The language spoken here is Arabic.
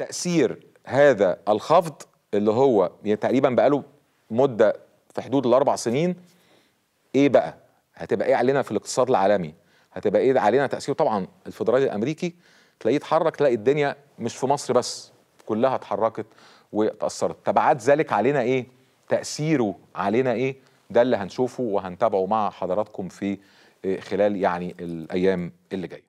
تاثير هذا الخفض اللي هو يعني تقريبا بقاله مده في حدود الاربع سنين ايه بقى؟ هتبقى ايه علينا في الاقتصاد العالمي؟ هتبقى ايه علينا تاثير طبعا الفدرالي الامريكي تلاقيه اتحرك تلاقي الدنيا مش في مصر بس كلها اتحركت واتاثرت تبعات ذلك علينا ايه؟ تاثيره علينا ايه؟ ده اللي هنشوفه وهنتابعه مع حضراتكم في إيه، خلال يعني الايام اللي جايه